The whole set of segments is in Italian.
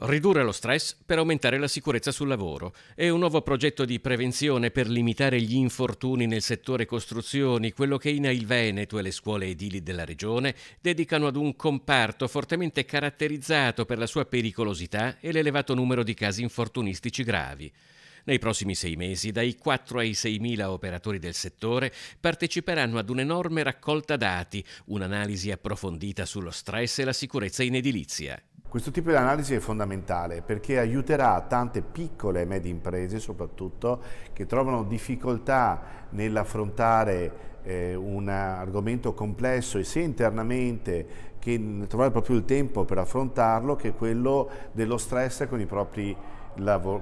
Ridurre lo stress per aumentare la sicurezza sul lavoro è un nuovo progetto di prevenzione per limitare gli infortuni nel settore costruzioni, quello che INA il Veneto e le scuole edili della regione dedicano ad un comparto fortemente caratterizzato per la sua pericolosità e l'elevato numero di casi infortunistici gravi. Nei prossimi sei mesi dai 4 ai 6 mila operatori del settore parteciperanno ad un'enorme raccolta dati, un'analisi approfondita sullo stress e la sicurezza in edilizia. Questo tipo di analisi è fondamentale perché aiuterà tante piccole e medie imprese soprattutto che trovano difficoltà nell'affrontare eh, un argomento complesso e se internamente che trovare proprio il tempo per affrontarlo, che è quello dello stress con i propri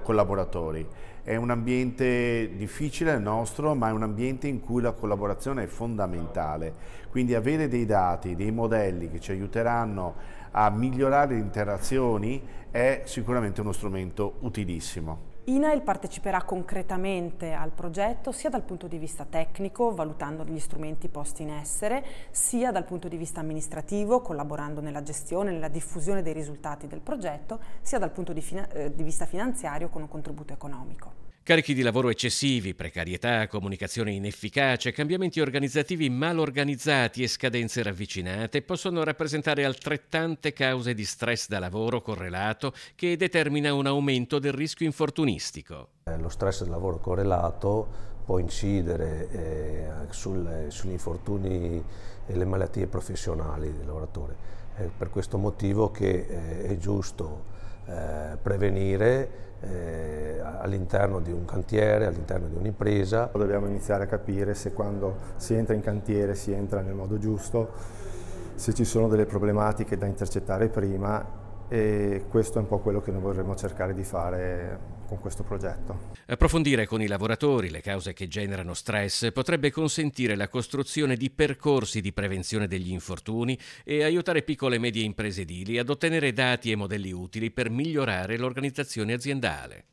collaboratori. È un ambiente difficile il nostro, ma è un ambiente in cui la collaborazione è fondamentale. Quindi avere dei dati, dei modelli che ci aiuteranno a migliorare le interazioni è sicuramente uno strumento utilissimo. INAIL parteciperà concretamente al progetto sia dal punto di vista tecnico, valutando gli strumenti posti in essere, sia dal punto di vista amministrativo, collaborando nella gestione e nella diffusione dei risultati del progetto, sia dal punto di, eh, di vista finanziario con un contributo economico. Carichi di lavoro eccessivi, precarietà, comunicazione inefficace, cambiamenti organizzativi mal organizzati e scadenze ravvicinate possono rappresentare altrettante cause di stress da lavoro correlato che determina un aumento del rischio infortunistico. Eh, lo stress da lavoro correlato può incidere eh, sul, sugli infortuni e le malattie professionali del lavoratore. È per questo motivo che eh, è giusto eh, prevenire eh, all'interno di un cantiere, all'interno di un'impresa. Dobbiamo iniziare a capire se quando si entra in cantiere si entra nel modo giusto, se ci sono delle problematiche da intercettare prima e questo è un po' quello che noi vorremmo cercare di fare con questo progetto. Approfondire con i lavoratori le cause che generano stress potrebbe consentire la costruzione di percorsi di prevenzione degli infortuni e aiutare piccole e medie imprese edili ad ottenere dati e modelli utili per migliorare l'organizzazione aziendale.